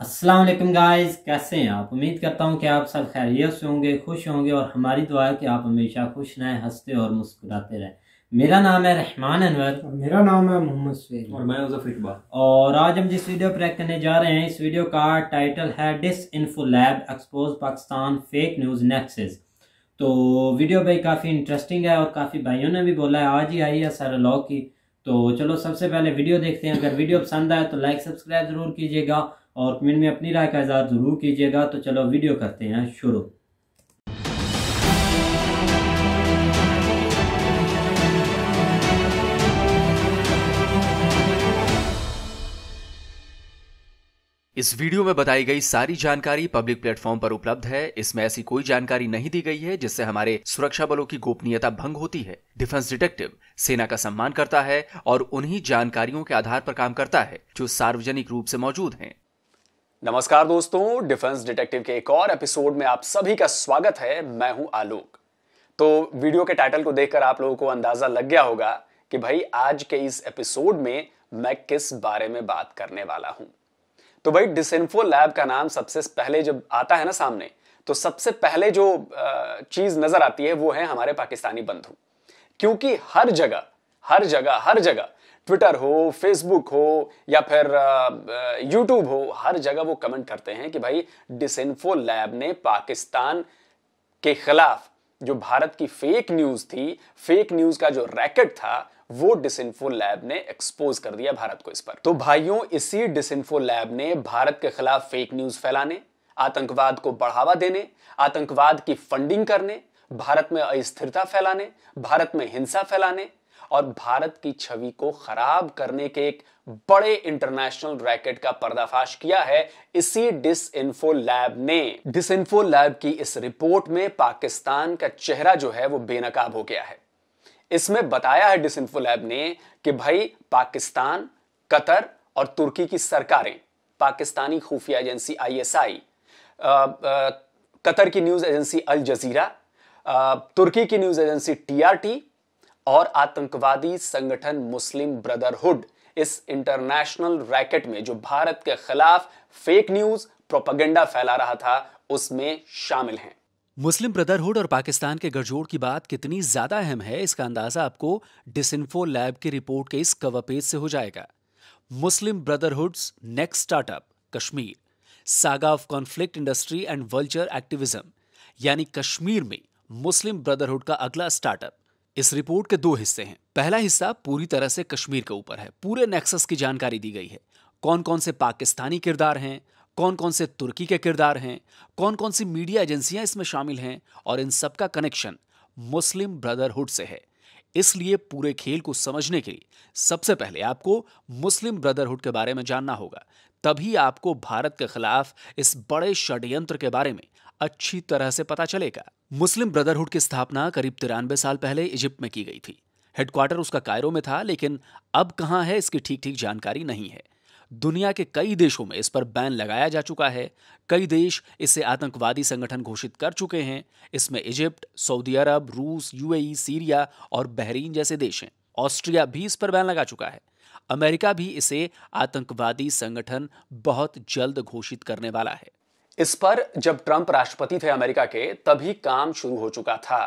Aslam guys कैसे हैं आप उम्मीद करता हूं कि आप सब खैरियत से होंगे खुश होंगे और हमारी दुआ कि आप हमेशा खुश रहें हंसते और मुस्कुराते रहें मेरा नाम है रहमान अनवर मेरा नाम है मोहम्मद और मैं इकबाल और आज हम जिस वीडियो पर करने जा रहे हैं इस वीडियो का टाइटल है Disinfo Lab expose Pakistan fake news nexus तो वीडियो भाई काफ़ी इंटरेस्टिंग है और काफ़ी भाइयों ने भी बोला है आज ही आई है सारा लॉ की तो चलो सबसे पहले वीडियो देखते हैं अगर वीडियो पसंद आए तो लाइक सब्सक्राइब ज़रूर कीजिएगा और कमेंट में अपनी राय का इजहार ज़रूर कीजिएगा तो चलो वीडियो करते हैं शुरू इस वीडियो में बताई गई सारी जानकारी पब्लिक प्लेटफॉर्म पर उपलब्ध है इसमें ऐसी कोई जानकारी नहीं दी गई है जिससे हमारे सुरक्षा बलों की गोपनीयता भंग होती है डिफेंस डिटेक्टिव सेना का सम्मान करता है और उन्हीं जानकारियों के आधार पर काम करता है जो सार्वजनिक रूप से मौजूद हैं नमस्कार दोस्तों डिफेंस डिटेक्टिव के एक और एपिसोड में आप सभी का स्वागत है मैं हूं आलोक तो वीडियो के टाइटल को देखकर आप लोगों को अंदाजा लग गया होगा कि भाई आज के इस एपिसोड में मैं किस बारे में बात करने वाला हूं तो भाई डिसइन्फो लैब का नाम सबसे पहले जब आता है ना सामने तो सबसे पहले जो चीज नजर आती है वो है हमारे पाकिस्तानी बंधु क्योंकि हर जगह हर जगह हर जगह ट्विटर हो फेसबुक हो या फिर यूट्यूब हो हर जगह वो कमेंट करते हैं कि भाई डिसइन्फो लैब ने पाकिस्तान के खिलाफ जो भारत की फेक न्यूज थी फेक न्यूज का जो रैकेट था वो डिसइन्फो लैब ने एक्सपोज कर दिया भारत को इस पर तो भाइयों इसी डिसइन्फो लैब ने भारत के खिलाफ फेक न्यूज फैलाने आतंकवाद को बढ़ावा देने आतंकवाद की फंडिंग करने भारत में अस्थिरता फैलाने भारत में हिंसा फैलाने और भारत की छवि को खराब करने के एक बड़े इंटरनेशनल रैकेट का पर्दाफाश किया है इसी डिस इन्फो लैब ने डिस इन्फो लैब की इस रिपोर्ट में पाकिस्तान का चेहरा जो है वो बेनकाब हो गया है इसमें बताया है डिसइंफो लैब ने कि भाई पाकिस्तान कतर और तुर्की की सरकारें पाकिस्तानी खुफिया एजेंसी आईएसआई कतर की न्यूज एजेंसी अल जजीरा तुर्की की न्यूज एजेंसी टीआरटी और आतंकवादी संगठन मुस्लिम ब्रदरहुड इस इंटरनेशनल रैकेट में जो भारत के खिलाफ फेक न्यूज प्रोपागेंडा फैला रहा था उसमें शामिल हैं मुस्लिम ब्रदरहुड और पाकिस्तान के गठजोड़ की बात कितनी ज्यादा अहम है इसका अंदाजा आपको डिसइन्फो लैब की रिपोर्ट के इस कवर पेज से हो जाएगा Muslim Brotherhood's next startup Kashmir saga of conflict industry and vulture activism यानी कश्मीर में मुस्लिम ब्रदरहुड का अगला स्टार्टअप इस रिपोर्ट के दो हिस्से हैं पहला हिस्सा पूरी तरह से कश्मीर के ऊपर है पूरे नेक्सस की जानकारी दी गई है कौन कौन से पाकिस्तानी किरदार हैं कौन कौन से तुर्की के किरदार हैं कौन कौन सी मीडिया एजेंसियां इसमें शामिल हैं और इन सब का कनेक्शन मुस्लिम ब्रदरहुड से है इसलिए पूरे खेल को समझने के लिए सबसे पहले आपको मुस्लिम ब्रदरहुड के बारे में जानना होगा तभी आपको भारत के खिलाफ इस बड़े षड्यंत्र के बारे में अच्छी तरह से पता चलेगा मुस्लिम ब्रदरहुड की स्थापना करीब तिरानवे साल पहले इजिप्ट में की गई थी हेडक्वार्टर उसका कायरो में था लेकिन अब कहां है इसकी ठीक ठीक जानकारी नहीं है दुनिया के कई देशों में इस पर बैन लगाया जा चुका है कई देश इसे आतंकवादी संगठन घोषित कर चुके हैं इसमें इजिप्ट सऊदी अरब रूस यूएई, सीरिया और बहरीन जैसे देश हैं ऑस्ट्रिया भी इस पर बैन लगा चुका है अमेरिका भी इसे आतंकवादी संगठन बहुत जल्द घोषित करने वाला है इस पर जब ट्रंप राष्ट्रपति थे अमेरिका के तभी काम शुरू हो चुका था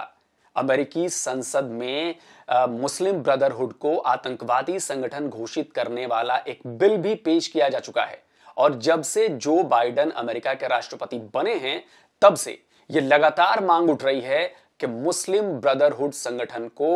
अमेरिकी संसद में आ, मुस्लिम ब्रदरहुड को आतंकवादी संगठन घोषित करने वाला एक बिल भी पेश किया जा चुका है और जब से जो बाइडन अमेरिका के राष्ट्रपति बने हैं तब से ये लगातार मांग उठ रही है कि मुस्लिम ब्रदरहुड संगठन को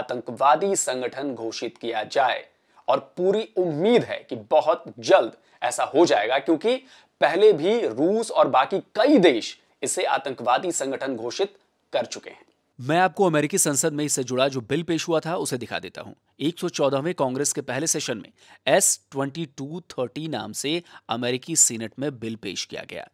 आतंकवादी संगठन घोषित किया जाए और पूरी उम्मीद है कि बहुत जल्द ऐसा हो जाएगा क्योंकि पहले भी रूस और बाकी कई देश इसे आतंकवादी संगठन घोषित कर चुके हैं मैं आपको अमेरिकी संसद में इससे जुड़ा जो बिल पेश हुआ था उसे दिखा देता हूं 114वें कांग्रेस के पहले सेशन में एस ट्वेंटी नाम से अमेरिकी सीनेट में बिल पेश किया गया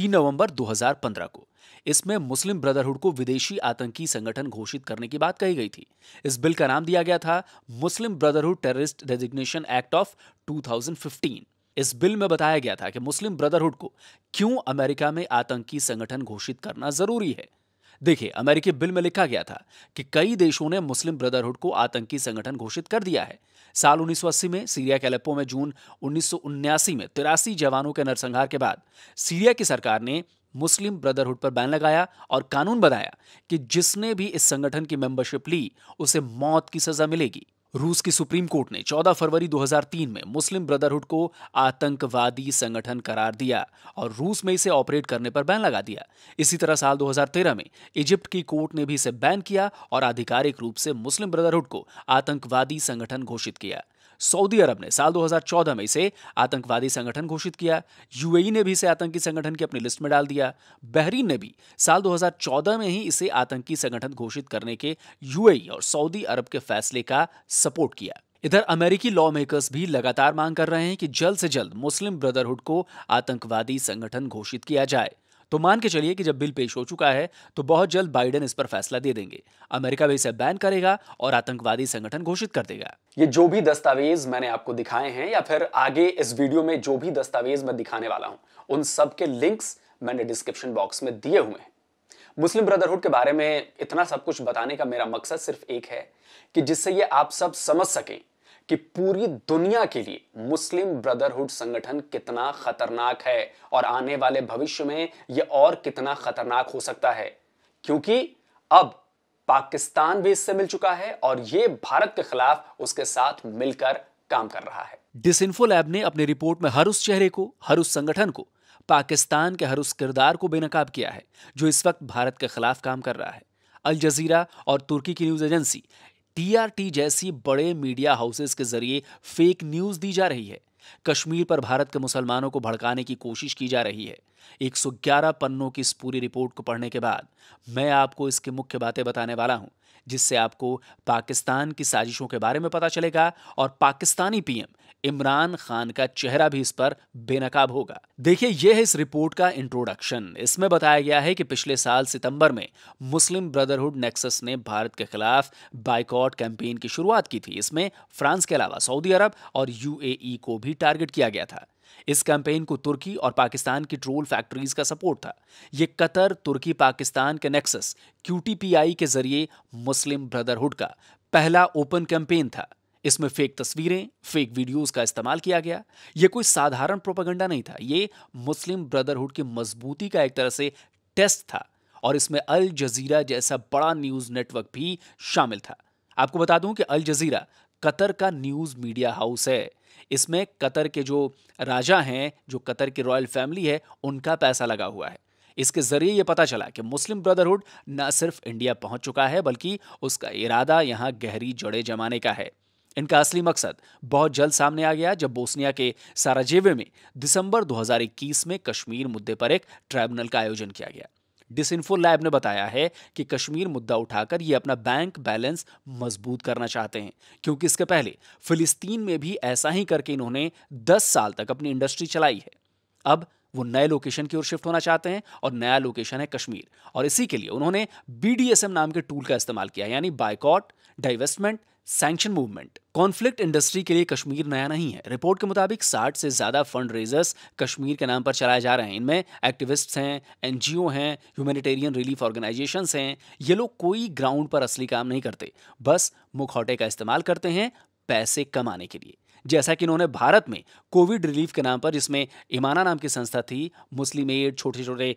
3 नवंबर 2015 को इसमें मुस्लिम ब्रदरहुड को विदेशी आतंकी संगठन घोषित करने की बात कही गई थी इस बिल का नाम दिया गया था Muslim Brotherhood terrorist designation act of 2015 इस बिल में बताया गया था कि मुस्लिम ब्रदरहुड को क्यों अमेरिका में आतंकी संगठन घोषित करना जरूरी है देखिए अमेरिकी बिल में लिखा गया था कि कई देशों ने मुस्लिम ब्रदरहुड को आतंकी संगठन घोषित कर दिया है साल 1980 में सीरिया के अलेप्पो में जून उन्नीस में तिरासी जवानों के नरसंहार के बाद सीरिया की सरकार ने मुस्लिम ब्रदरहुड पर बैन लगाया और कानून बनाया कि जिसने भी इस संगठन की मेंबरशिप ली उसे मौत की सजा मिलेगी रूस की सुप्रीम कोर्ट ने 14 फरवरी 2003 में मुस्लिम ब्रदरहुड को आतंकवादी संगठन करार दिया और रूस में इसे ऑपरेट करने पर बैन लगा दिया इसी तरह साल 2013 में इजिप्ट की कोर्ट ने भी इसे बैन किया और आधिकारिक रूप से मुस्लिम ब्रदरहुड को आतंकवादी संगठन घोषित किया सऊदी अरब ने साल 2014 में इसे आतंकवादी संगठन घोषित किया यूएई ने भी इसे आतंकी संगठन की अपनी लिस्ट में डाल दिया बहरीन ने भी साल 2014 में ही इसे आतंकी संगठन घोषित करने के यूएई और सऊदी अरब के फैसले का सपोर्ट किया इधर अमेरिकी लॉ मेकर्स भी लगातार मांग कर रहे हैं कि जल्द से जल्द मुस्लिम ब्रदरहुड को आतंकवादी संगठन घोषित किया जाए तो मान के चलिए कि जब बिल पेश हो चुका है तो बहुत जल्द बाइडेन इस पर फैसला दे देंगे अमेरिका भी इसे बैन करेगा और आतंकवादी संगठन घोषित कर देगा ये जो भी दस्तावेज मैंने आपको दिखाए हैं या फिर आगे इस वीडियो में जो भी दस्तावेज मैं दिखाने वाला हूं उन सब के लिंक्स मैंने डिस्क्रिप्शन बॉक्स में दिए हुए हैं मुस्लिम ब्रदरहुड के बारे में इतना सब कुछ बताने का मेरा मकसद सिर्फ एक है कि जिससे ये आप सब समझ सकें कि पूरी दुनिया के लिए मुस्लिम ब्रदरहुड संगठन कितना खतरनाक है और आने वाले भविष्य में यह और कितना खतरनाक हो सकता है क्योंकि अब पाकिस्तान भी इससे मिल चुका है और यह भारत के खिलाफ उसके साथ मिलकर काम कर रहा है डिसइंफो लैब ने अपनी रिपोर्ट में हर उस चेहरे को हर उस संगठन को पाकिस्तान के हर उस किरदार को बेनकाब किया है जो इस वक्त भारत के खिलाफ काम कर रहा है अल जजीरा और तुर्की की न्यूज एजेंसी टीआरटी जैसी बड़े मीडिया हाउसेस के जरिए फेक न्यूज दी जा रही है कश्मीर पर भारत के मुसलमानों को भड़काने की कोशिश की जा रही है 111 पन्नों की इस पूरी रिपोर्ट को पढ़ने के बाद मैं आपको इसकी मुख्य बातें बताने वाला हूं जिससे आपको पाकिस्तान की साजिशों के बारे में पता चलेगा और पाकिस्तानी पीएम इमरान खान का चेहरा भी इस पर बेनकाब होगा देखिए यह है इस रिपोर्ट का इंट्रोडक्शन इसमें बताया गया है कि पिछले साल सितंबर में मुस्लिम ब्रदरहुड नेक्सस ने भारत के खिलाफ बाइकआउट कैंपेन की शुरुआत की थी इसमें फ्रांस के अलावा सऊदी अरब और यूएई को भी टारगेट किया गया था इस कैंपेन को तुर्की और पाकिस्तान की ट्रोल फैक्ट्रीज का सपोर्ट था ये कतर तुर्की पाकिस्तान के नेक्सस क्यूटीपीआई के जरिए मुस्लिम ब्रदरहुड का पहला ओपन कैंपेन था इसमें फेक तस्वीरें फेक वीडियोस का इस्तेमाल किया गया यह कोई साधारण प्रोपागंडा नहीं था यह मुस्लिम ब्रदरहुड की मजबूती का एक तरह से टेस्ट था और इसमें अल जजीरा जैसा बड़ा न्यूज़ नेटवर्क भी शामिल था आपको बता दूं कि अल जजीरा कतर का न्यूज़ मीडिया हाउस है इसमें कतर के जो राजा हैं जो कतर की रॉयल फैमिली है उनका पैसा लगा हुआ है इसके जरिए यह पता चला कि मुस्लिम ब्रदरहुड न सिर्फ इंडिया पहुंच चुका है बल्कि उसका इरादा यहां गहरी जड़े जमाने का है इनका असली मकसद बहुत जल्द सामने आ गया जब बोस्निया के साराजेवे में दिसंबर 2021 में कश्मीर मुद्दे पर एक ट्राइब्यूनल का आयोजन किया गया डिसइन्फो लैब ने बताया है कि कश्मीर मुद्दा उठाकर ये अपना बैंक बैलेंस मजबूत करना चाहते हैं क्योंकि इसके पहले फिलिस्तीन में भी ऐसा ही करके इन्होंने 10 साल तक अपनी इंडस्ट्री चलाई है अब वो नए लोकेशन की ओर शिफ्ट होना चाहते हैं और नया लोकेशन है कश्मीर और इसी के लिए उन्होंने बीडीएसएम नाम के टूल का इस्तेमाल किया यानी boycott divestment sanction movement conflict industry के लिए कश्मीर नया नहीं है रिपोर्ट के मुताबिक 60 से ज्यादा फंड रेजर्स कश्मीर के नाम पर चलाए जा रहे हैं इनमें एक्टिविस्ट्स हैं एनजीओ हैं ह्यूमैनिटेरियन रिलीफ ऑर्गेनाइजेशन हैं ये लोग कोई ग्राउंड पर असली काम नहीं करते बस मुखौटे का इस्तेमाल करते हैं पैसे कमाने के लिए जैसा कि इन्होंने भारत में कोविड रिलीफ के नाम पर जिसमें इमाना नाम की संस्था थी मुस्लिम एड छोटे छोटे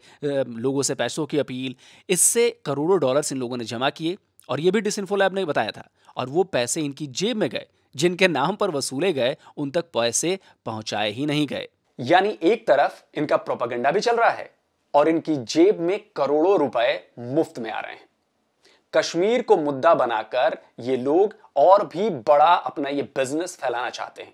लोगों से पैसों की अपील इससे करोड़ों डॉलर्स इन लोगों ने जमा किए और ये भी डिसइन्फो लैब ने बताया था और वो पैसे इनकी जेब में गए जिनके नाम पर वसूले गए उन तक पैसे पहुंचाए ही नहीं गए यानी एक तरफ इनका प्रोपागेंडा भी चल रहा है और इनकी जेब में करोड़ों रुपए मुफ्त में आ रहे हैं कश्मीर को मुद्दा बनाकर ये लोग और भी बड़ा अपना ये बिजनेस फैलाना चाहते हैं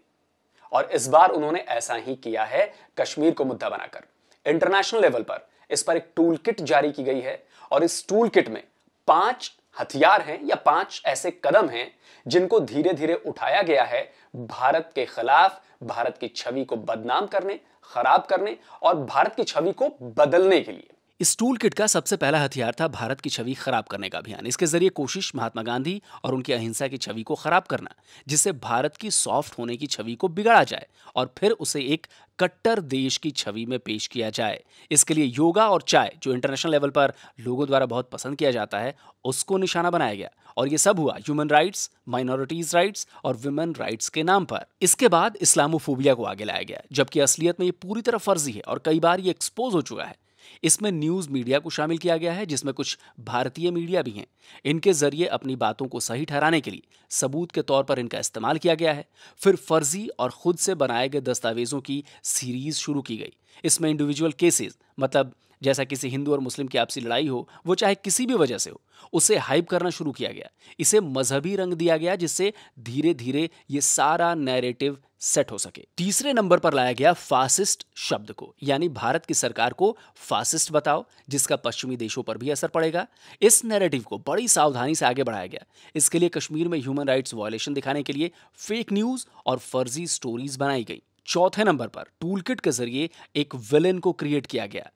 और इस बार उन्होंने ऐसा ही किया है कश्मीर को मुद्दा बनाकर इंटरनेशनल लेवल पर इस पर एक टूल किट जारी की गई है और इस टूल किट में पांच हथियार हैं या पांच ऐसे कदम हैं जिनको धीरे धीरे उठाया गया है भारत के खिलाफ भारत की छवि को बदनाम करने खराब करने और भारत की छवि को बदलने के लिए इस टूल किट का सबसे पहला हथियार था भारत की छवि खराब करने का अभियान इसके जरिए कोशिश महात्मा गांधी और उनकी अहिंसा की छवि को खराब करना जिससे भारत की सॉफ्ट होने की छवि को बिगाड़ा जाए और फिर उसे एक कट्टर देश की छवि में पेश किया जाए इसके लिए योगा और चाय जो इंटरनेशनल लेवल पर लोगों द्वारा बहुत पसंद किया जाता है उसको निशाना बनाया गया और ये सब हुआ ह्यूमन राइट्स माइनॉरिटीज राइट्स और वुमेन राइट्स के नाम पर इसके बाद इस्लामोफोबिया को आगे लाया गया जबकि असलियत में ये पूरी तरह फर्जी है और कई बार ये एक्सपोज हो चुका है इसमें न्यूज़ मीडिया को शामिल किया गया है जिसमें कुछ भारतीय मीडिया भी हैं इनके जरिए अपनी बातों को सही ठहराने के लिए सबूत के तौर पर इनका इस्तेमाल किया गया है फिर फर्जी और खुद से बनाए गए दस्तावेजों की सीरीज शुरू की गई इसमें इंडिविजुअल केसेस मतलब जैसा किसी हिंदू और मुस्लिम की आपसी लड़ाई हो वो चाहे किसी भी वजह से हो उसे हाइप करना शुरू किया गया इसे मजहबी रंग दिया गया जिससे धीरे धीरे ये सारा नैरेटिव सेट हो सके तीसरे नंबर पर लाया गया फासिस्ट शब्द को यानी भारत की सरकार को फासिस्ट बताओ जिसका पश्चिमी देशों पर भी असर पड़ेगा इस नैरेटिव को बड़ी सावधानी से आगे बढ़ाया गया इसके लिए कश्मीर में ह्यूमन राइट्स वायोलेशन दिखाने के लिए फेक न्यूज और फर्जी स्टोरीज बनाई गई चौथे नंबर पर टूल किट के जरिए एक विलेन को क्रिएट किया गया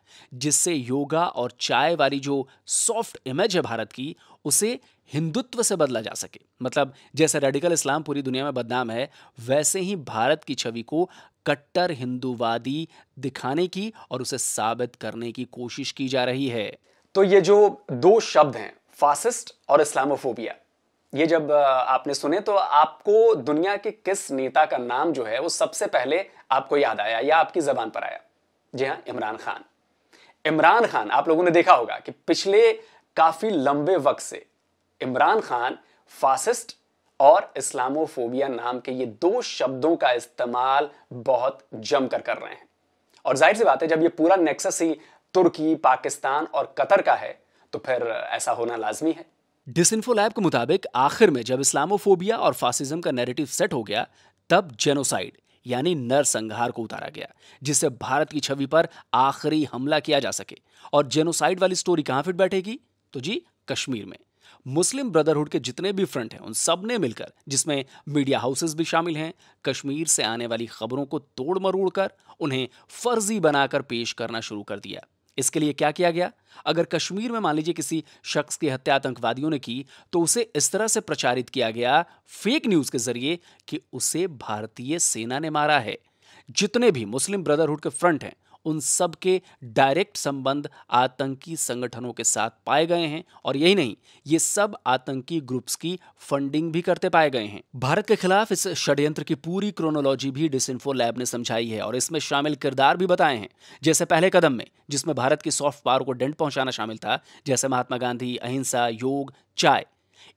जिससे योगा और चाय वाली जो सॉफ्ट इमेज है भारत की उसे हिंदुत्व से बदला जा सके मतलब जैसे रेडिकल इस्लाम पूरी दुनिया में बदनाम है वैसे ही भारत की छवि को कट्टर हिंदूवादी दिखाने की और उसे साबित करने की कोशिश की जा रही है तो ये जो दो शब्द हैं फासिस्ट और इस्लामोफोबिया ये जब आपने सुने तो आपको दुनिया के किस नेता का नाम जो है वो सबसे पहले आपको याद आया या आपकी जबान पर आया जी हाँ इमरान खान इमरान खान आप लोगों ने देखा होगा कि पिछले काफी लंबे वक्त से इमरान खान फासिस्ट और इस्लामोफोबिया नाम के ये दो शब्दों का इस्तेमाल बहुत जमकर कर रहे हैं और जाहिर सी बात है जब ये पूरा नेक्सस ही तुर्की पाकिस्तान और कतर का है तो फिर ऐसा होना लाजमी है डिसइंफो लैब के मुताबिक आखिर में जब इस्लामोफोबिया और फासिज्म का नैरेटिव सेट हो गया तब जेनोसाइड यानी नरसंहार को उतारा गया जिससे भारत की छवि पर आखिरी हमला किया जा सके और जेनोसाइड वाली स्टोरी कहां फिट बैठेगी तो जी कश्मीर में मुस्लिम ब्रदरहुड के जितने भी फ्रंट हैं उन सब ने मिलकर जिसमें मीडिया हाउसेस भी शामिल हैं कश्मीर से आने वाली खबरों को तोड़ मरोड़ कर उन्हें फर्जी बनाकर पेश करना शुरू कर दिया इसके लिए क्या किया गया अगर कश्मीर में मान लीजिए किसी शख्स की हत्या आतंकवादियों ने की तो उसे इस तरह से प्रचारित किया गया फेक न्यूज के जरिए कि उसे भारतीय सेना ने मारा है जितने भी मुस्लिम ब्रदरहुड के फ्रंट हैं उन सब के डायरेक्ट संबंध आतंकी संगठनों के साथ पाए गए हैं और यही नहीं ये सब आतंकी ग्रुप्स की फंडिंग भी करते पाए गए हैं भारत के खिलाफ इस षड्यंत्र की पूरी क्रोनोलॉजी भी डिसइन्फो लैब ने समझाई है और इसमें शामिल किरदार भी बताए हैं जैसे पहले कदम में जिसमें भारत की सॉफ्ट पावर को डेंट पहुंचाना शामिल था जैसे महात्मा गांधी अहिंसा योग चाय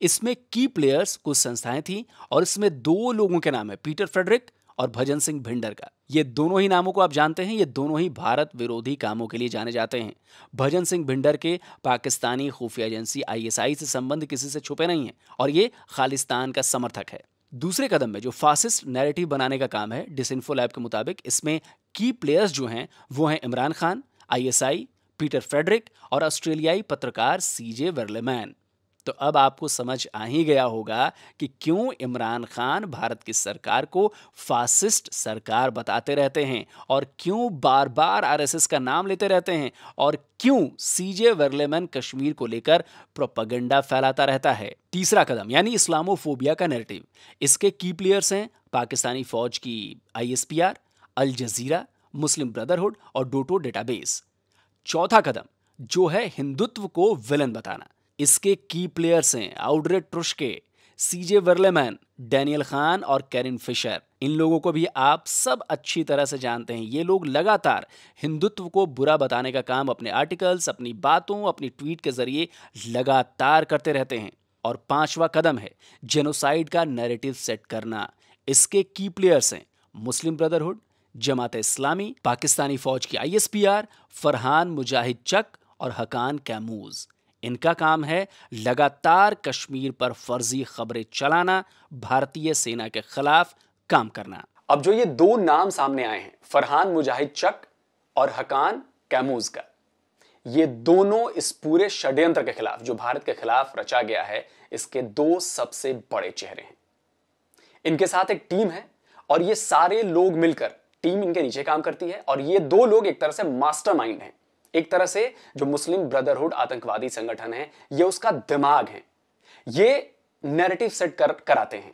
इसमें की प्लेयर्स कुछ संस्थाएं थी और इसमें दो लोगों के नाम है पीटर फ्रेडरिक और भजन सिंह भिंडर का ये दोनों ही नामों को आप जानते हैं ये दोनों ही भारत विरोधी कामों के लिए जाने जाते हैं भजन सिंह भिंडर के पाकिस्तानी खुफिया एजेंसी आईएसआई से संबंध किसी से छुपे नहीं है और ये खालिस्तान का समर्थक है दूसरे कदम में जो फासिस्ट नैरेटिव बनाने का काम है डिस लैब के मुताबिक इसमें की प्लेयर्स जो हैं वो हैं Imran Khan ISI Peter Frederick और ऑस्ट्रेलियाई पत्रकार सीजे वर्लेमैन तो अब आपको समझ आ ही गया होगा कि क्यों इमरान खान भारत की सरकार को फासिस्ट सरकार बताते रहते हैं और क्यों बार बार आरएसएस का नाम लेते रहते हैं और क्यों सीजे वर्लेमन कश्मीर को लेकर प्रोपगेंडा फैलाता रहता है तीसरा कदम यानी इस्लामोफोबिया का नैरेटिव इसके की प्लेयर्स हैं पाकिस्तानी फौज की आईएसपीआर अल जजीरा मुस्लिम ब्रदरहुड और डोटो डेटाबेस चौथा कदम जो है हिंदुत्व को विलन बताना इसके की प्लेयर्स हैं आउटरेट ट्रुशके सीजे वर्लेमैन डैनियल खान और कैरिन फिशर इन लोगों को भी आप सब अच्छी तरह से जानते हैं ये लोग लगातार हिंदुत्व को बुरा बताने का काम अपने आर्टिकल्स अपनी बातों अपनी ट्वीट के जरिए लगातार करते रहते हैं और पांचवा कदम है जेनोसाइड का नैरेटिव सेट करना इसके की प्लेयर्स हैं मुस्लिम ब्रदरहुड जमात इस्लामी पाकिस्तानी फौज की आईएसपीआर फरहान मुजाहिद चक और हकान कैमूज़ इनका काम है लगातार कश्मीर पर फर्जी खबरें चलाना भारतीय सेना के खिलाफ काम करना अब जो ये दो नाम सामने आए हैं फरहान मुजाहिद चक और हकान कैमूज का ये दोनों इस पूरे षड्यंत्र के खिलाफ जो भारत के खिलाफ रचा गया है इसके दो सबसे बड़े चेहरे हैं इनके साथ एक टीम है और ये सारे लोग मिलकर टीम इनके नीचे काम करती है और ये दो लोग एक तरह से मास्टरमाइंड हैं एक तरह से जो मुस्लिम ब्रदरहुड आतंकवादी संगठन है ये उसका दिमाग है ये नैरेटिव सेट कर कराते हैं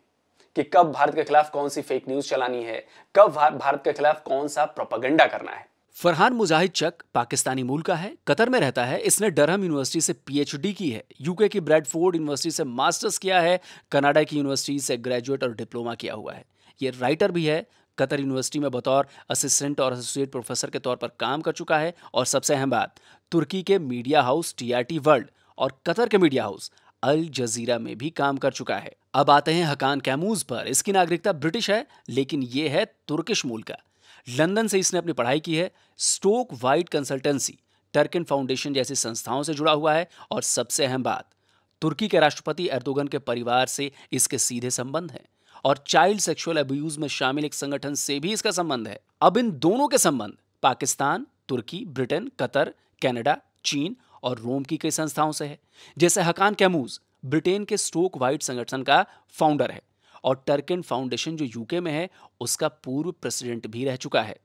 कि कब भारत के खिलाफ कौन सी फेक न्यूज चलानी है कब भारत के खिलाफ कौन सा प्रोपागेंडा करना है फरहान मुजाहिद चक पाकिस्तानी मूल का है कतर में रहता है इसने डरहम यूनिवर्सिटी से पीएचडी की है यूके की ब्रैडफोर्ड यूनिवर्सिटी से मास्टर्स किया है कनाडा की यूनिवर्सिटी से ग्रेजुएट और डिप्लोमा किया हुआ है ये राइटर भी है कतर यूनिवर्सिटी में बतौर असिस्टेंट और एसोसिएट प्रोफेसर के तौर पर काम कर चुका है और सबसे अहम बात तुर्की के मीडिया हाउस टीआरटी वर्ल्ड और कतर के मीडिया हाउस अल जजीरा में भी काम कर चुका है अब आते हैं हकान कैमूज पर इसकी नागरिकता ब्रिटिश है लेकिन ये है तुर्किश मूल का लंदन से इसने अपनी पढ़ाई की है Stoke White consultancy Turken foundation जैसी संस्थाओं से जुड़ा हुआ है और सबसे अहम बात तुर्की के राष्ट्रपति एर्दोगन के परिवार से इसके सीधे संबंध हैं और चाइल्ड सेक्सुअल अब्यूज में शामिल एक संगठन से भी इसका संबंध है अब इन दोनों के संबंध पाकिस्तान तुर्की ब्रिटेन कतर कनाडा चीन और रोम की कई संस्थाओं से है जैसे हकान कैमूज ब्रिटेन के स्टोक वाइट संगठन का फाउंडर है और टर्किन फाउंडेशन जो यूके में है उसका पूर्व प्रेसिडेंट भी रह चुका है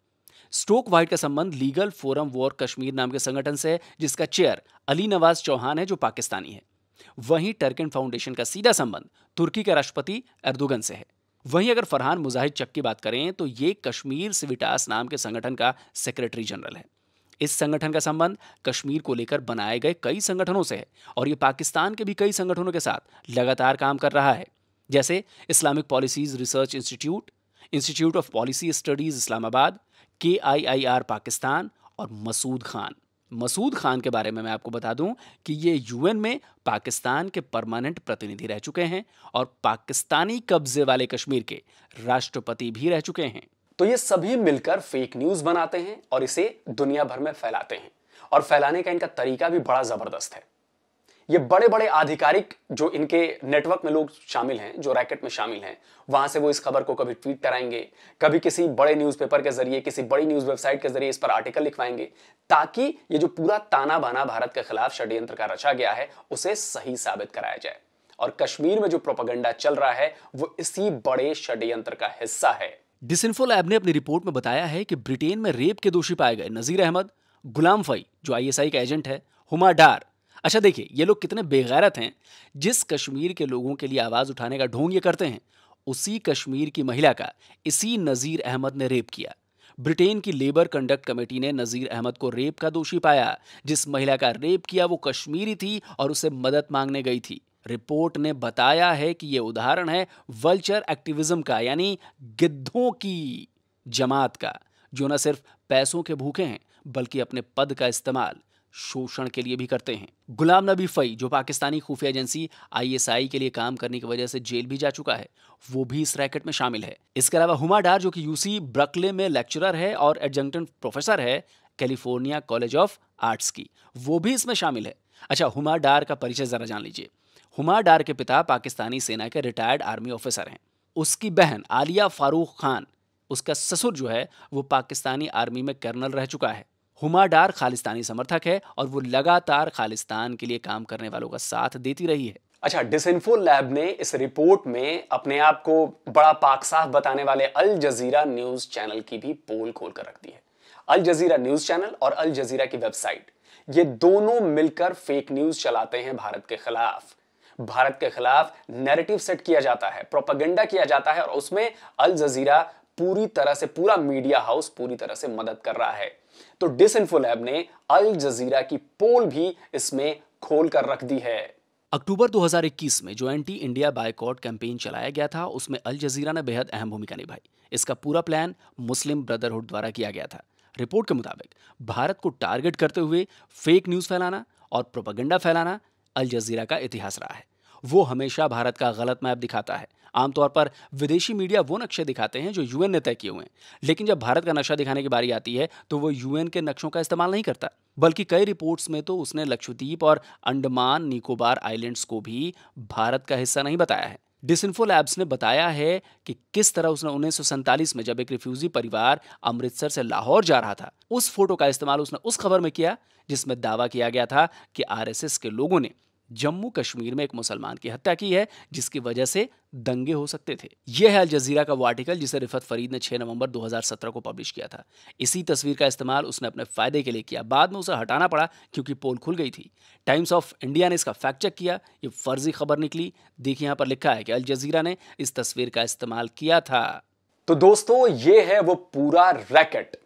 स्टोक वाइट का संबंध लीगल फोरम वॉर कश्मीर नाम के संगठन से है जिसका चेयर अली नवाज चौहान है जो पाकिस्तानी है वहीं टर्किन फाउंडेशन का सीधा संबंध तुर्की के राष्ट्रपति एर्दोगन से है वहीं अगर फरहान मुजाहिद चक की बात करें तो ये कश्मीर सिविटास नाम के संगठन का सेक्रेटरी जनरल है इस संगठन का संबंध कश्मीर को लेकर बनाए गए कई संगठनों से है और ये पाकिस्तान के भी कई संगठनों के साथ लगातार काम कर रहा है जैसे Islamic policies research institute institute of policy studies Islamabad के पाकिस्तान और मसूद खान मसूद खान के बारे में मैं आपको बता दूं कि ये यूएन में पाकिस्तान के परमानेंट प्रतिनिधि रह चुके हैं और पाकिस्तानी कब्जे वाले कश्मीर के राष्ट्रपति भी रह चुके हैं तो ये सभी मिलकर फेक न्यूज बनाते हैं और इसे दुनिया भर में फैलाते हैं और फैलाने का इनका तरीका भी बड़ा जबरदस्त है ये बड़े बड़े आधिकारिक जो इनके नेटवर्क में लोग शामिल हैं जो रैकेट में शामिल हैं वहां से वो इस खबर को कभी ट्वीट कराएंगे कभी किसी बड़े न्यूज़पेपर के जरिए किसी बड़ी न्यूज़ वेबसाइट के जरिए इस पर आर्टिकल लिखवाएंगे ताकि ये जो पूरा ताना बाना भारत के खिलाफ षड्यंत्र का रचा गया है उसे सही साबित कराया जाए और कश्मीर में जो प्रोपागेंडा चल रहा है वो इसी बड़े षड्यंत्र का हिस्सा है डिसइन्फो लैब ने अपनी रिपोर्ट में बताया है कि ब्रिटेन में रेप के दोषी पाए गए नजीर अहमद गुलाम फई जो आईएसआई का एजेंट है हुमा डार अच्छा देखिए ये लोग कितने बेगैरत हैं जिस कश्मीर के लोगों के लिए आवाज़ उठाने का ढोंग ये करते हैं उसी कश्मीर की महिला का इसी नज़ीर अहमद ने रेप किया ब्रिटेन की लेबर कंडक्ट कमेटी ने नज़ीर अहमद को रेप का दोषी पाया जिस महिला का रेप किया वो कश्मीरी थी और उसे मदद मांगने गई थी रिपोर्ट ने बताया है कि ये उदाहरण है वल्चर एक्टिविज्म का यानी गिद्धों की जमात का जो न सिर्फ पैसों के भूखे हैं बल्कि अपने पद का इस्तेमाल शोषण के लिए भी करते हैं गुलाम नबी फई जो पाकिस्तानी खुफिया एजेंसी आईएसआई के लिए काम करने की वजह से जेल भी जा चुका है वो भी इस रैकेट में शामिल है इसके अलावा हुमा डार जो कि यूसी ब्रकले में लेक्चरर है और एडजंक्टन प्रोफेसर है कैलिफोर्निया कॉलेज ऑफ आर्ट्स की वो भी इसमें शामिल है अच्छा हुमा डार का परिचय जरा जान लीजिए हुमा डार के पिता पाकिस्तानी सेना के रिटायर्ड आर्मी ऑफिसर हैं उसकी बहन आलिया फारूक खान उसका ससुर जो है वो पाकिस्तानी आर्मी में कर्नल रह चुका है हुमा डार खालिस्तानी समर्थक है और वो लगातार खालिस्तान के लिए काम करने वालों का साथ देती रही है अच्छा डिसइंफो लैब ने इस रिपोर्ट में अपने आप को बड़ा पाक साफ बताने वाले अल जजीरा न्यूज चैनल की भी पोल खोल कर रख दी है अल जजीरा न्यूज चैनल और अल जजीरा की वेबसाइट ये दोनों मिलकर फेक न्यूज चलाते हैं भारत के खिलाफ भारत के खिलाफ नैरेटिव सेट किया जाता है प्रोपागेंडा किया जाता है और उसमें अल जजीरा पूरी तरह से पूरा मीडिया हाउस पूरी तरह से मदद कर रहा है तो डिस इन्फोलैब ने अल जजीरा की पोल भी इसमें खोल कर रख दी है अक्टूबर 2021 में जो एंटी इंडिया बायकॉट कैंपेन चलाया गया था उसमें अल जजीरा ने बेहद अहम भूमिका निभाई इसका पूरा प्लान मुस्लिम ब्रदरहुड द्वारा किया गया था रिपोर्ट के मुताबिक भारत को टारगेट करते हुए फेक न्यूज़ फैलाना और प्रोपागेंडा फैलाना अल जजीरा का इतिहास रहा है वो हमेशा भारत का गलत मैप दिखाता है आमतौर पर विदेशी मीडिया वो नक्शे दिखाते हैं जो यूएन ने तय किए हुए हैं लेकिन जब भारत का नक्शा दिखाने की बारी आती है तो वो यूएन के नक्शों का इस्तेमाल नहीं करता बल्कि कई रिपोर्ट्स में तो उसने लक्षद्वीप और अंडमान निकोबार आइलैंड्स को भी भारत का हिस्सा नहीं बताया है डिसइंफो लैब्स ने बताया है कि किस तरह उसने उन्नीस में जब एक रिफ्यूजी परिवार अमृतसर से लाहौर जा रहा था उस फोटो का इस्तेमाल उसने उस खबर में किया जिसमें दावा किया गया था कि आरएसएस के लोगों ने जम्मू कश्मीर में एक मुसलमान की हत्या की है जिसकी वजह से दंगे हो सकते थे यह है अल जजीरा का वो आर्टिकल जिसे रिफत फरीद ने 6 नवंबर 2017 को पब्लिश किया था इसी तस्वीर का इस्तेमाल उसने अपने फायदे के लिए किया बाद में उसे हटाना पड़ा क्योंकि पोल खुल गई थी टाइम्स ऑफ इंडिया ने इसका फैक्ट चेक किया ये फर्जी खबर निकली देखिए यहां पर लिखा है कि अल जजीरा ने इस तस्वीर का इस्तेमाल किया था तो दोस्तों ये है वो पूरा रैकेट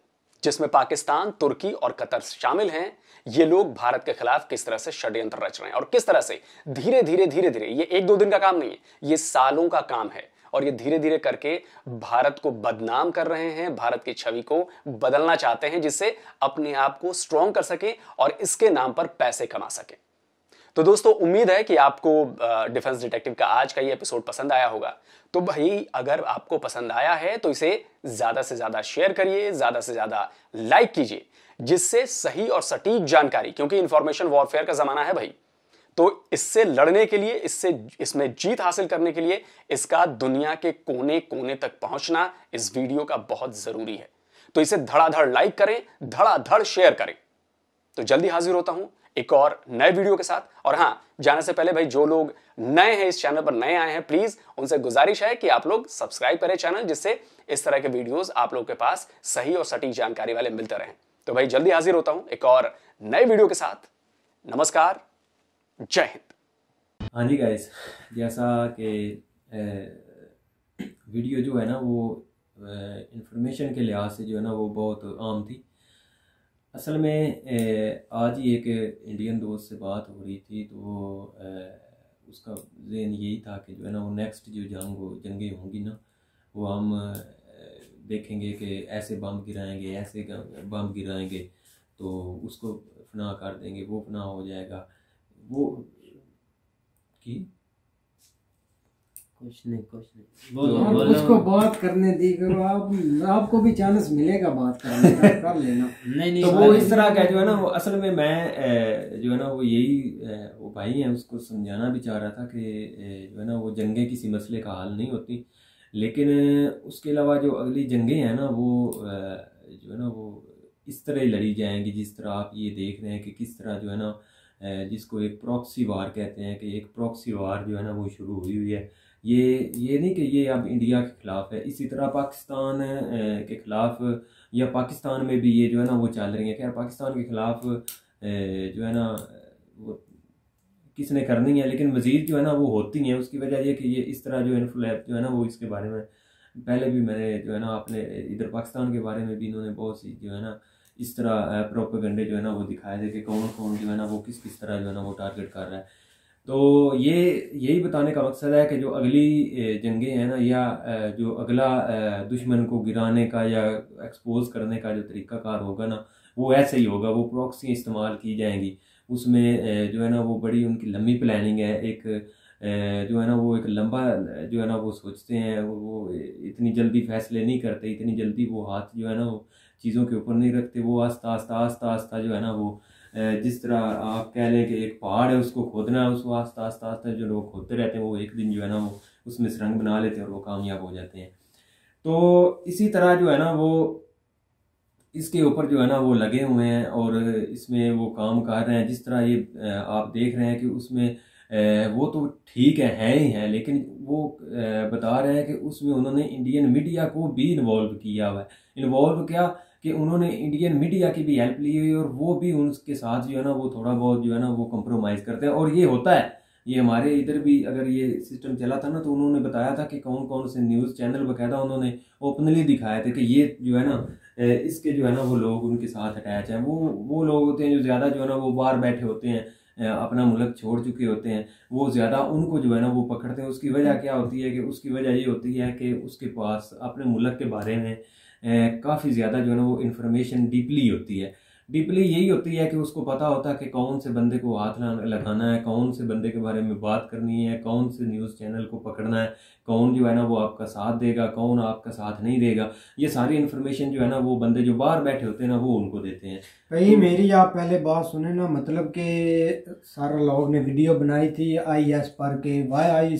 जिसमें पाकिस्तान तुर्की और कतर शामिल हैं ये लोग भारत के खिलाफ किस तरह से षड्यंत्र रच रहे हैं और किस तरह से धीरे धीरे धीरे धीरे ये एक दो दिन का काम नहीं है ये सालों का काम है और ये धीरे धीरे करके भारत को बदनाम कर रहे हैं भारत की छवि को बदलना चाहते हैं जिससे अपने आप को स्ट्रांग कर सके और इसके नाम पर पैसे कमा सकें तो दोस्तों उम्मीद है कि आपको डिफेंस डिटेक्टिव का आज का ये एपिसोड पसंद आया होगा तो भाई अगर आपको पसंद आया है तो इसे ज़्यादा से ज़्यादा शेयर करिए ज़्यादा से ज़्यादा लाइक कीजिए जिससे सही और सटीक जानकारी क्योंकि इंफॉर्मेशन वॉरफेयर का ज़माना है भाई तो इससे लड़ने के लिए इससे इसमें जीत हासिल करने के लिए इसका दुनिया के कोने कोने तक पहुंचना इस वीडियो का बहुत ज़रूरी है तो इसे धड़ाधड़ लाइक करें धड़ाधड़ शेयर करें तो जल्दी हाजिर होता हूं एक और नए वीडियो के साथ और हाँ जाने से पहले भाई जो लोग नए हैं इस चैनल पर नए आए हैं प्लीज उनसे गुजारिश है कि आप लोग सब्सक्राइब करें चैनल जिससे इस तरह के वीडियोस आप लोग के पास सही और सटीक जानकारी वाले मिलते रहें तो भाई जल्दी हाजिर होता हूं एक और नए वीडियो के साथ नमस्कार जय हिंद हाँ जी गाइस जैसा कि वीडियो जो है ना वो इंफॉर्मेशन के लिहाज से जो है ना वो बहुत आम थी असल में आज ही एक इंडियन दोस्त से बात हो रही थी तो उसका जेन यही था कि जो है ना वो नेक्स्ट जो जंग हो जंगें होंगी ना वो हम देखेंगे कि ऐसे बम गिराएंगे ऐसे बम गिराएंगे तो उसको फना कर देंगे वो फना हो जाएगा वो कि कुछ नहीं कुछ नहीं बोलो तो बोलो उसको बात करने दी करो आप आपको भी चांस मिलेगा बात करने का कर लेना नहीं नहीं तो वो इस तरह का जो है ना वो असल में मैं जो है ना वो यही वो भाई है उसको समझाना भी चाह रहा था कि जो है ना वो जंगे किसी मसले का हल नहीं होती लेकिन उसके अलावा जो अगली जंगे हैं ना वो जो है ना वो इस तरह ही लड़ी जाएंगी जिस तरह आप ये देख रहे हैं कि किस तरह जो है ना जिसको एक प्रॉक्सी वार कहते हैं कि एक प्रॉक्सी वार जो है ना वो शुरू हुई हुई है ये ये नहीं कि ये अब इंडिया के ख़िलाफ़ है इसी तरह पाकिस्तान के ख़िलाफ़ या पाकिस्तान में भी ये जो है ना वो चल रही है खैर पाकिस्तान के ख़िलाफ़ जो है ना वो किसने करनी है लेकिन मज़ीद जो है ना वो होती हैं उसकी वजह यह कि ये इस तरह जो इन्फ्लैप जो है ना वो इसके बारे में पहले भी मैंने जो है ना अपने इधर पाकिस्तान के बारे में भी इन्होंने बहुत सी जो है ना इस तरह प्रोपेगेंडे जो है ना वो दिखाए थे कि कौन कौन जो है ना वो किस किस तरह जो है ना वो टारगेट कर रहा है तो ये यही बताने का मकसद है कि जो अगली जंगें हैं ना या जो अगला दुश्मन को गिराने का या एक्सपोज करने का जो तरीक़ाकार होगा ना वो ऐसे ही होगा वो प्रॉक्सी इस्तेमाल की जाएंगी उसमें जो है ना वो बड़ी उनकी लंबी प्लानिंग है एक जो है ना वो एक लंबा जो है ना वो सोचते हैं वो, वो इतनी जल्दी फैसले नहीं करते इतनी जल्दी वो हाथ जो है ना वो चीज़ों के ऊपर नहीं रखते वो आस्ता आस्ता आस्ता आस्ता जो है ना वो जिस तरह आप कह लें कि एक पहाड़ है उसको खोदना है उसको आस्ता आस्ता आस्ता जो लोग खोदते रहते हैं वो एक दिन जो है ना वो उसमें सुरंग बना लेते हैं और वो कामयाब हो जाते हैं तो इसी तरह जो है ना वो इसके ऊपर जो है ना वो लगे हुए हैं और इसमें वो काम कर रहे हैं जिस तरह ये आप देख रहे हैं कि उसमें वो तो ठीक है हैं ही हैं लेकिन वो बता रहे हैं कि उसमें उन्होंने इंडियन मीडिया को भी इन्वॉल्व किया हुआ है इन्वॉल्व क्या कि उन्होंने इंडियन मीडिया की भी हेल्प ली हुई और वो भी उनके साथ जो है ना वो थोड़ा बहुत जो है ना वो कंप्रोमाइज़ करते हैं और ये होता है ये हमारे इधर भी अगर ये सिस्टम चला था ना तो उन्होंने बताया था कि कौन कौन से न्यूज़ चैनल बकायदा उन्होंने ओपनली दिखाए थे कि ये जो है ना इसके जो है ना वो लोग उनके साथ अटैच हैं वो वो लोग होते हैं जो ज़्यादा जो है ना वो बाहर बैठे होते हैं अपना मुल्क छोड़ चुके होते हैं वो ज़्यादा उनको जो है ना वो पकड़ते हैं उसकी वजह क्या होती है कि उसकी वजह ये होती है कि उसके पास अपने मुल्क के बारे में काफ़ी ज़्यादा जो है ना वो इन्फॉर्मेशन डीपली होती है डीपली यही होती है कि उसको पता होता है कि कौन से बंदे को हाथ लगाना है कौन से बंदे के बारे में बात करनी है कौन से न्यूज़ चैनल को पकड़ना है कौन जो है ना वो आपका साथ देगा कौन आपका साथ नहीं देगा ये सारी इन्फॉर्मेशन जो है ना वो बंदे जो बाहर बैठे होते हैं ना वो उनको देते हैं भाई तो मेरी आप पहले बात सुने ना मतलब कि सारा लोग ने वीडियो बनाई थी आई एस पर के why I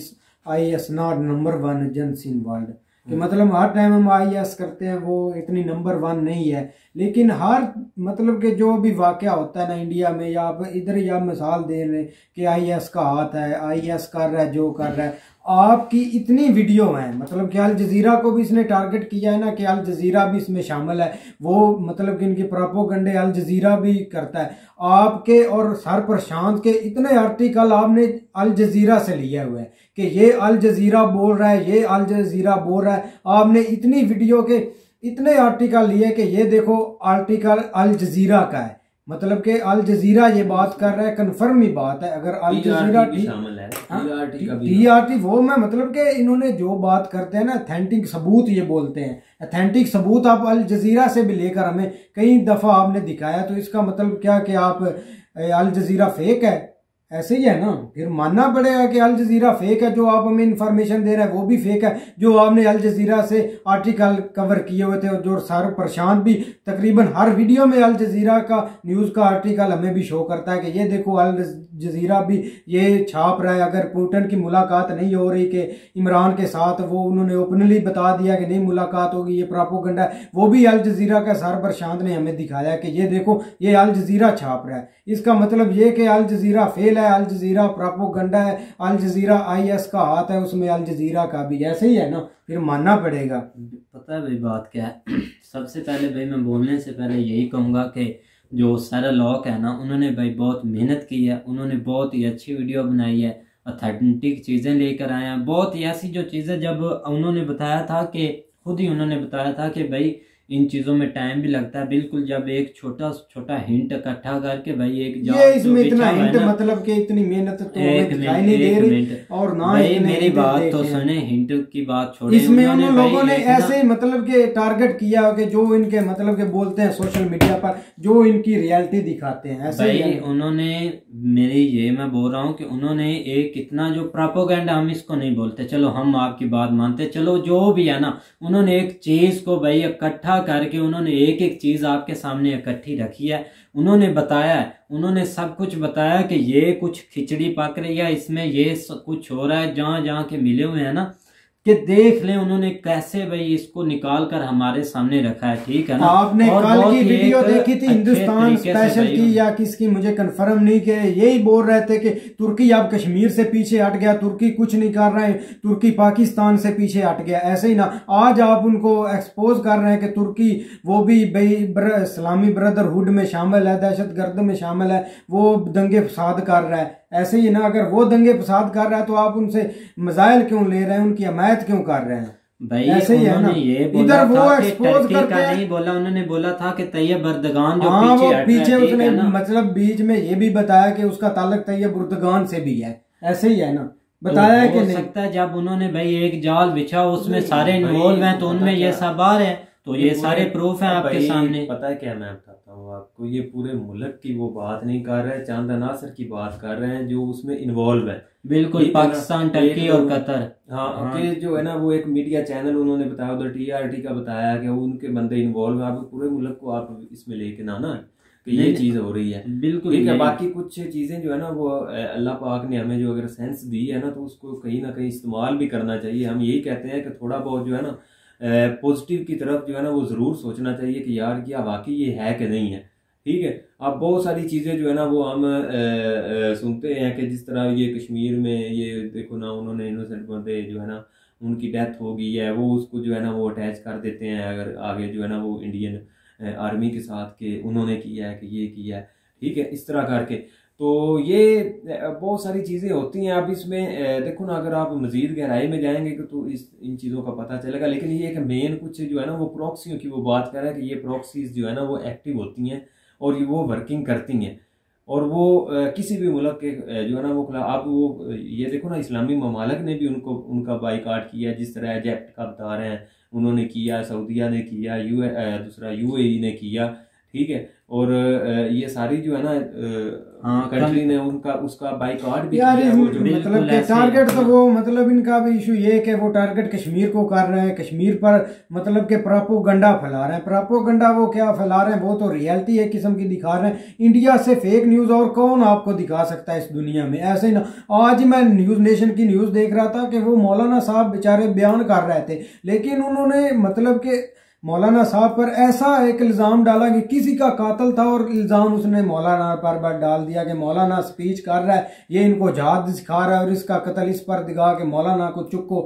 I S not number one agency in world कि मतलब हर टाइम हम आई एस करते हैं वो इतनी नंबर वन नहीं है लेकिन हर मतलब के जो भी वाक़ होता है ना इंडिया में या आप इधर या मिसाल दे रहे कि आई एस का हाथ है आई एस कर रहा है जो कर रहा है आपकी इतनी वीडियो हैं मतलब कि अल जजीरा को भी इसने टारगेट किया है ना कि अल जजीरा भी इसमें शामिल है वो मतलब कि इनके प्रापोगंडे अल जजीरा भी करता है आपके और सर प्रशांत के इतने आर्टिकल आपने अल जजीरा से लिए हुए हैं कि ये अल जजीरा बोल रहा है ये अल जजीरा बोल रहा है आपने इतनी वीडियो के इतने आर्टिकल लिए कि ये देखो आर्टिकल अल जजीरा का है मतलब कि अल जजीरा ये बात कर रहा है कन्फर्म ही बात है अगर Al Jazeera T R T वो में मतलब कि इन्होंने जो बात करते हैं ना अथेंटिक सबूत ये बोलते हैं अथेंटिक सबूत आप अल जजीरा से भी लेकर हमें कई दफ़ा आपने दिखाया तो इसका मतलब क्या कि आप अल जजीरा फेक है ऐसे ही है ना फिर मानना पड़ेगा कि अल जजीरा फेक है जो आप हमें इंफॉर्मेशन दे रहे हैं वो भी फेक है जो आपने अल जजीरा से आर्टिकल कवर किए हुए थे और जो सार प्रशांत भी तकरीबन हर वीडियो में अल जजीरा का न्यूज़ का आर्टिकल हमें भी शो करता है कि ये देखो अल जजीरा भी ये छाप रहा है अगर पुटन की मुलाकात नहीं हो रही कि इमरान के साथ वो उन्होंने ओपनली बता दिया कि नहीं मुलाकात होगी ये प्रापोगंडा है वो भी अल जजीरा का सार प्रशांत ने हमें दिखाया कि ये देखो ये अल जजीरा छाप रहा है इसका मतलब ये कि अल जजीरा फेल है है अल जजीरा प्रापो गंडा है अल जजीरा आईएस का हाथ है उसमें अल जजीरा का भी ऐसे ही है ना फिर मानना पड़ेगा पता है भाई बात क्या है सबसे पहले भाई मैं बोलने से पहले यही कहूँगा कि जो सारा लॉक है ना उन्होंने भाई बहुत मेहनत की है उन्होंने बहुत ही अच्छी वीडियो बनाई है अथेंटिक चीज़ें लेकर आए हैं बहुत ही ऐसी जो चीज़ें जब उन्होंने बताया था कि खुद ही उन्होंने बताया था कि भाई इन चीजों में टाइम भी लगता है बिल्कुल जब एक छोटा छोटा हिंट इकट्ठा करके भाई एक ये इसमें इतना हिंट मतलब कि इतनी मेहनत तो एक नहीं दे रही और ना भाई मेरी बात तो सुने हिंट की बात छोड़ इसमें उन लोगों ने ऐसे मतलब के टारगेट किया कि जो इनके मतलब के बोलते हैं सोशल मीडिया पर जो इनकी रियलिटी दिखाते हैं ऐसे भाई उन्होंने मेरी ये मैं बोल रहा हूँ कि उन्होंने एक इतना जो प्रापोगेंडा हम इसको नहीं बोलते चलो हम आपकी बात मानते चलो जो भी है ना उन्होंने एक चीज को भाई इकट्ठा करके उन्होंने एक एक चीज़ आपके सामने इकट्ठी रखी है उन्होंने बताया उन्होंने सब कुछ बताया कि ये कुछ खिचड़ी पक रही है इसमें ये कुछ हो रहा है जहाँ जहाँ के मिले हुए हैं ना कि देख ले उन्होंने कैसे भाई इसको निकाल कर हमारे सामने रखा है ठीक है ना तो आपने कल की वीडियो देखी थी हिंदुस्तान स्पेशल की या किसकी मुझे कंफर्म नहीं किया यही बोल रहे थे कि तुर्की अब कश्मीर से पीछे हट गया तुर्की कुछ नहीं कर रहे तुर्की पाकिस्तान से पीछे हट गया ऐसे ही ना आज आप उनको एक्सपोज कर रहे हैं कि तुर्की वो भी भाई इस्लामी ब्रदरहुड में शामिल है दहशत गर्द में शामिल है वो दंगे फसाद कर रहा है ऐसे ही ना अगर वो दंगे फसाद कर रहा है तो आप उनसे मजाइल क्यों ले रहे हैं उनकी हमायत क्यों कर रहे हैं भाई ऐसे ही है ना ये इधर वो एक्सपोज करके नहीं बोला उन्होंने बोला था कि तैयब बर्दगान जो हाँ, पीछे पीछे उसने मतलब बीच में ये भी बताया कि उसका ताल्लुक तैयब बर्दगान से भी है ऐसे ही है ना तो बताया कि नहीं सकता है जब उन्होंने भाई एक जाल बिछा उसमें सारे इन्वॉल्व हैं तो उनमें ये सब आ रहे हैं तो ये सारे प्रूफ हैं आपके सामने पता है क्या मैं बताता हूँ आपको ये पूरे मुल्क की वो बात नहीं कर रहे चांद अनासर की बात कर रहे हैं जो उसमें इन्वॉल्व है बिल्कुल तो पाकिस्तान टर्की तो और कतर हाँ, हाँ। जो है ना वो एक मीडिया चैनल उन्होंने बताया उधर टी आर टी का बताया कि उनके बंदे इन्वॉल्व है आप पूरे मुल्क को आप इसमें लेके ना ना कि ये चीज हो रही है बिल्कुल ठीक है बाकी कुछ चीजें जो है ना वो अल्लाह पाक ने हमें जो अगर सेंस दी है ना तो उसको कहीं ना कहीं इस्तेमाल भी करना चाहिए हम यही कहते हैं कि थोड़ा बहुत जो है ना पॉजिटिव की तरफ जो है ना वो ज़रूर सोचना चाहिए कि यार क्या वाकई ये है कि नहीं है ठीक है अब बहुत सारी चीज़ें जो है ना वो हम सुनते हैं कि जिस तरह ये कश्मीर में ये देखो ना उन्होंने इनोसेंट बंदे जो है ना उनकी डेथ हो गई है वो उसको जो है ना वो अटैच कर देते हैं अगर आगे जो है ना वो इंडियन आर्मी के साथ के उन्होंने किया है कि ये किया है ठीक है इस तरह करके तो ये बहुत सारी चीज़ें होती हैं आप इसमें देखो ना अगर आप मज़ीद गहराई में जाएंगे तो इस इन चीज़ों का पता चलेगा लेकिन ये एक मेन कुछ जो है ना वो प्रॉक्सियों की वो बात कर रहा है कि ये प्रॉक्सीज जो है ना वो एक्टिव होती हैं और ये वो वर्किंग करती हैं और वो किसी भी मुल्क के जो है ना वो आप वो ये देखो ना इस्लामी ममालक ने भी उनको उनका बाईकाट किया जिस तरह एजेप्ट का बता रहे हैं उन्होंने किया सऊदिया ने किया यू दूसरा यू e ने किया ठीक है और ये सारी जो है ना हाँ कंट्री ने उनका उसका बाइकआउट भी यार किया वो जो मतलब के टारगेट तो वो मतलब इनका भी इशू ये है कि वो टारगेट कश्मीर को कर रहे हैं कश्मीर पर मतलब प्रापो गंडा फैला रहे हैं प्रापोगंडा वो क्या फैला रहे हैं वो तो रियलिटी एक किस्म की दिखा रहे हैं इंडिया से फेक न्यूज़ और कौन आपको दिखा सकता है इस दुनिया में ऐसे ही ना आज मैं न्यूज़ नेशन की न्यूज़ देख रहा था कि वो मौलाना साहब बेचारे बयान कर रहे थे लेकिन उन्होंने मतलब के मौलाना साहब पर ऐसा एक इल्ज़ाम डाला कि किसी का कातल था और इल्ज़ाम उसने मौलाना पर डाल दिया कि मौलाना स्पीच कर रहा है ये इनको जहाद सिखा रहा है और इसका कत्ल इस पर दिखा के मौलाना को चुको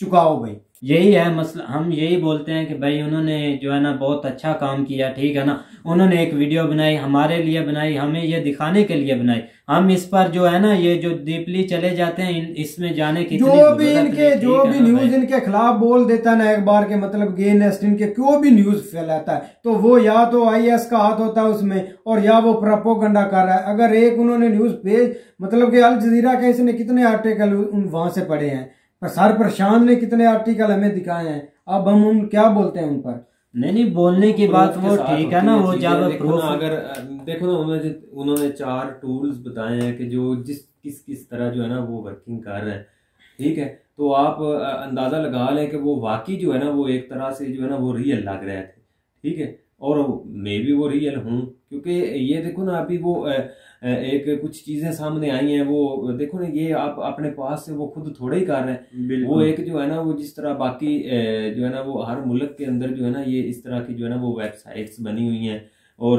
चुकाओ भाई यही है मसला हम यही बोलते हैं कि भाई उन्होंने जो है ना बहुत अच्छा काम किया ठीक है ना उन्होंने एक वीडियो बनाई हमारे लिए बनाई हमें ये दिखाने के लिए बनाई हम इस पर जो है ना ये जो डीपली चले जाते हैं इसमें जाने की जो भी इनके जो भी न्यूज इनके खिलाफ बोल देता ना एक बार के मतलब गेनेस्ट इनके क्यों भी न्यूज फैलाता है तो वो या तो एस का हाथ होता है उसमें और या वो प्रपोगंडा कर रहा है अगर एक उन्होंने न्यूज पेज मतलब कि अल जजीरा के इसने कितने आर्टिकल वहां से पढ़े हैं सर प्रशांत ने कितने आर्टिकल हमें दिखाए हैं अब हम उन क्या बोलते हैं उन पर नहीं नहीं बोलने की बात वो ठीक है ना वो ज्यादा अगर देखो ना उन्होंने उन्होंने चार टूल्स बताए हैं कि जो जिस किस किस तरह जो है ना वो वर्किंग कर रहे हैं ठीक है तो आप अंदाजा लगा लें कि वो वाकई जो है ना वो एक तरह से जो है ना वो रियल लग रहे थे ठीक है और मे भी वो रियल हूँ क्योंकि ये देखो ना अभी वो एक कुछ चीजें सामने आई हैं वो देखो ना ये आप अपने पास से वो खुद थोड़े ही कर रहे हैं वो एक जो है ना वो जिस तरह बाकी जो है ना वो हर मुल्क के अंदर जो है ना ये इस तरह की जो है ना वो वेबसाइट्स बनी हुई हैं और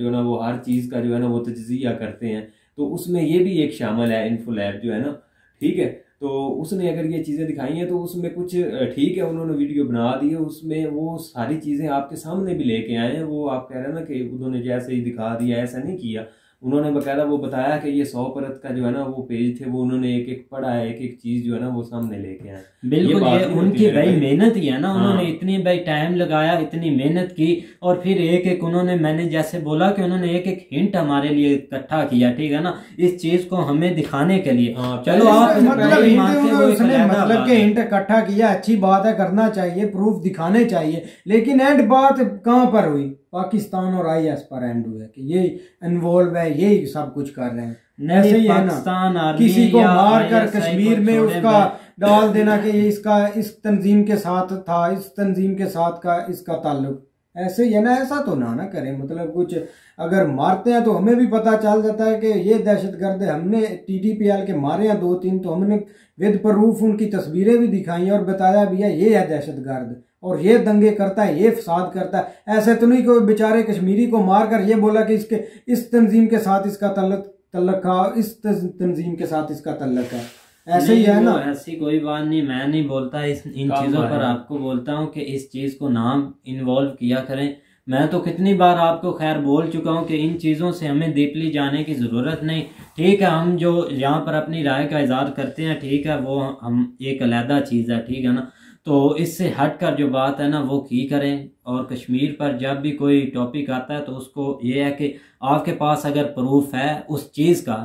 जो है ना वो हर चीज़ का जो है ना वो तजिया करते हैं तो उसमें ये भी एक शामिल है इन्फो लैब जो है ना ठीक है तो उसने अगर ये चीज़ें दिखाई हैं तो उसमें कुछ ठीक है उन्होंने वीडियो बना दी है उसमें वो सारी चीज़ें आपके सामने भी लेके आए हैं वो आप कह रहे हैं ना कि उन्होंने जैसे ही दिखा दिया ऐसा नहीं किया उन्होंने बकायदा वो बताया कि ये सौ परत का जो है ना वो पेज थे वो उन्होंने एक एक पढ़ा एक एक चीज जो है ना वो सामने लेके आए बिल्कुल ये, ये उनकी भाई मेहनत ही है ना हाँ। उन्होंने इतनी भाई टाइम लगाया इतनी मेहनत की और फिर एक एक उन्होंने मैंने जैसे बोला कि उन्होंने एक एक हिंट हमारे लिए इकट्ठा किया ठीक है ना इस चीज को हमें दिखाने के लिए हाँ, चलो आप मतलब के हिंट मतलब इकट्ठा किया अच्छी बात है करना चाहिए प्रूफ दिखाने चाहिए लेकिन एंड बात कहाँ पर हुई पाकिस्तान और आई एस पर एंड हुआ कि ये इन्वॉल्व है यही सब कुछ कर रहे हैं ऐसे ही है ना किसी को मार कर कश्मीर में उसका डाल देना कि इसका इस तंजीम के साथ था इस तंजीम के साथ का इसका ताल्लुक ऐसे ही है ना ऐसा तो ना ना करें मतलब कुछ अगर मारते हैं तो हमें भी पता चल जाता है कि ये दहशत गर्द हमने टी डी पी एल के मारे हैं दो तीन तो हमने विद प्रूफ उनकी तस्वीरें भी दिखाई और बताया भी है ये है दहशत गर्द और ये दंगे करता है ये फसाद करता है ऐसे तो नहीं कोई बेचारे कश्मीरी को मारकर ये बोला कि इसके इस तंजीम के साथ इसका तल्लक तल्लक इस तंजीम के साथ इसका तल्लक है ऐसे ही है ना ऐसी कोई बात नहीं मैं नहीं बोलता इस इन चीज़ों पर आपको बोलता हूँ कि इस चीज़ को नाम इन्वॉल्व किया करें मैं तो कितनी बार आपको खैर बोल चुका हूँ कि इन चीज़ों से हमें डीपली जाने की ज़रूरत नहीं ठीक है हम जो यहाँ पर अपनी राय का इजहार करते हैं ठीक है वो हम एक अलहदा चीज़ है ठीक है ना तो इससे हट कर जो बात है ना वो की करें और कश्मीर पर जब भी कोई टॉपिक आता है तो उसको ये है कि आपके पास अगर प्रूफ है उस चीज़ का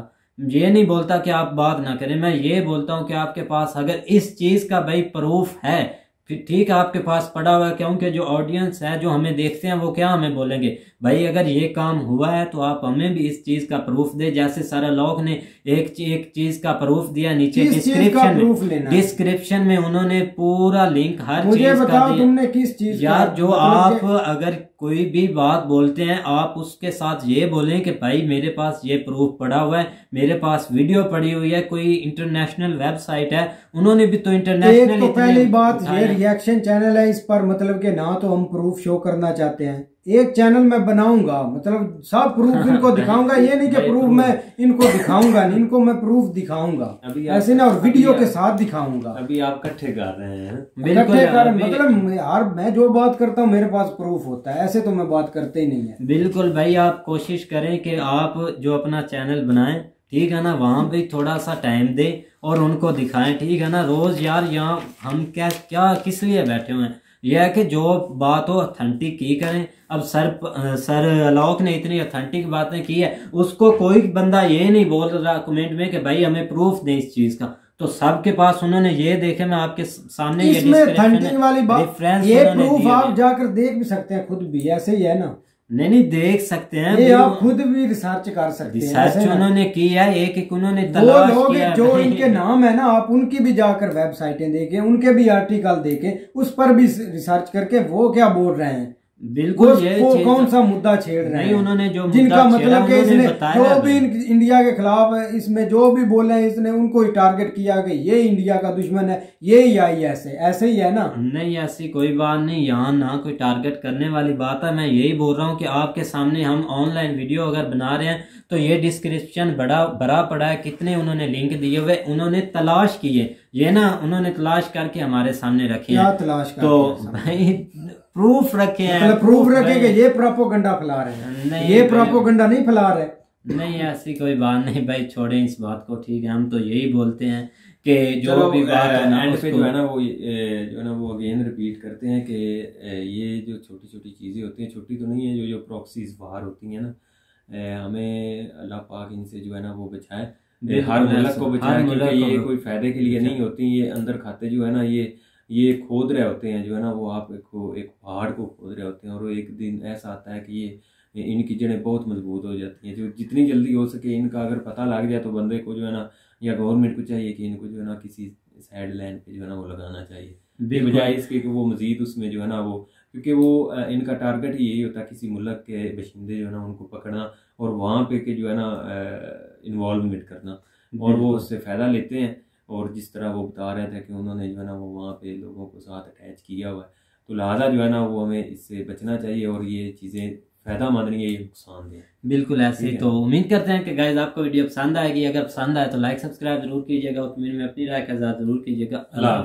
ये नहीं बोलता कि आप बात ना करें मैं ये बोलता हूँ कि आपके पास अगर इस चीज़ का भाई प्रूफ है फिर ठीक है आपके पास पड़ा हुआ क्योंकि जो ऑडियंस है जो हमें देखते हैं वो क्या हमें बोलेंगे भाई अगर ये काम हुआ है तो आप हमें भी इस चीज़ का प्रूफ दे जैसे सारा लोग ने एक एक चीज़ का प्रूफ दिया नीचे डिस्क्रिप्शन में डिस्क्रिप्शन में उन्होंने पूरा लिंक हर चीज का दिया तुमने किस चीज यार जो मतलब आप अगर कोई भी बात बोलते हैं आप उसके साथ ये बोलें कि भाई मेरे पास ये प्रूफ पड़ा हुआ है मेरे पास वीडियो पड़ी हुई है कोई इंटरनेशनल वेबसाइट है उन्होंने भी तो इंटरनेशनल तो पहली बात ये रिएक्शन चैनल है इस पर मतलब कि ना तो हम प्रूफ शो करना चाहते हैं एक चैनल मैं बनाऊंगा मतलब सब प्रूफ इनको दिखाऊंगा ये नहीं कि प्रूफ मैं इनको दिखाऊंगा नहीं इनको मैं प्रूफ दिखाऊंगा ऐसे ना और वीडियो के साथ दिखाऊंगा अभी आप कट्ठे कर रहे हैं कट्ठे कर मतलब यार मैं जो बात करता हूँ मेरे पास प्रूफ होता है ऐसे तो मैं बात करते ही नहीं है बिल्कुल भाई आप कोशिश करें कि आप जो अपना चैनल बनाए ठीक है ना वहाँ पे थोड़ा सा टाइम दे और उनको दिखाएं ठीक है ना रोज यार यहाँ हम क्या क्या किस लिए बैठे हुए हैं यह है कि जो बात हो अथेंटिक की करें अब सर सर अलोक ने इतनी अथेंटिक बातें की है उसको कोई बंदा ये नहीं बोल रहा कमेंट में कि भाई हमें प्रूफ दें इस चीज का तो सबके पास उन्होंने ये देखे मैं आपके सामने ये वाली बात ये प्रूफ आप जाकर देख भी सकते हैं खुद भी ऐसे ही है ना नहीं नहीं देख सकते हैं ये आप खुद भी रिसर्च कर सकते रिसर्च हैं उन्होंने की है एक एक उन्होंने तलाश लोग जो इनके नाम है ना आप उनकी भी जाकर वेबसाइटें देखें उनके भी आर्टिकल देखें उस पर भी रिसर्च करके वो क्या बोल रहे हैं बिल्कुल वो कौन सा मुद्दा छेड़ रहे हैं उन्होंने जो जिनका मतलब कि इसने जो भी इंडिया के खिलाफ इसमें जो भी बोले हैं इसने उनको ही टारगेट किया कि ये इंडिया का दुश्मन है ये ही आई ऐसे ऐसे ही है ना नहीं ऐसी कोई बात नहीं यहाँ ना कोई टारगेट करने वाली बात है मैं यही बोल रहा हूँ की आपके सामने हम ऑनलाइन वीडियो अगर बना रहे हैं तो ये डिस्क्रिप्शन बड़ा बड़ा पड़ा है कितने उन्होंने लिंक दिए हुए उन्होंने तलाश किए ये ना उन्होंने तलाश करके हमारे सामने रखे तलाश तो भाई प्रूफ रखे हैं मतलब प्रूफ रखे कि ये प्रोपोगंडा फैला रहे हैं नहीं ये प्रोपोगंडा नहीं फैला रहे नहीं ऐसी कोई बात नहीं भाई छोड़े इस बात को ठीक है हम तो यही बोलते हैं कि जो भी बात है ना एंड जो है ना वो जो है ना वो अगेन रिपीट करते हैं कि ये जो छोटी छोटी चीज़ें होती हैं छोटी तो नहीं है जो जो प्रॉक्सीज बाहर होती हैं ना हमें अल्लाह पाक इनसे जो है ना वो बचाए हर मुल्क को बचाए ये कोई फ़ायदे के लिए नहीं होती ये अंदर खाते जो है ना ये ये खोद रहे होते हैं जो है ना वो आप को एक पहाड़ को खोद रहे होते हैं और एक दिन ऐसा आता है कि ये इनकी जड़ें बहुत मजबूत हो जाती हैं जो जितनी जल्दी हो सके इनका अगर पता लग जाए तो बंदे को जो है ना या गवर्नमेंट को चाहिए कि इनको जो है ना किसी साइड लाइन पे जो है ना वो लगाना चाहिए बजाय इसके कि वो मज़ीद उसमें जो है ना वो क्योंकि वो इनका टारगेट ही यही होता है किसी मुल्क के बशिंदे जो है ना उनको पकड़ना और वहाँ पे के जो है ना इन्वॉल्वमेंट करना और वो उससे फ़ायदा लेते हैं और जिस तरह वो बता रहे थे कि उन्होंने जो है ना वो वहाँ पे लोगों को साथ अटैच किया हुआ है तो लिहाजा जो है ना वो हमें इससे बचना चाहिए और ये चीज़ें फ़ायदा मंद रही है ये नुकसान दें बिल्कुल ऐसे तो उम्मीद करते हैं कि गाइज आपको वीडियो पसंद आएगी अगर पसंद आए तो लाइक सब्सक्राइब जरूर कीजिएगा और में अपनी राय का जरूर कीजिएगा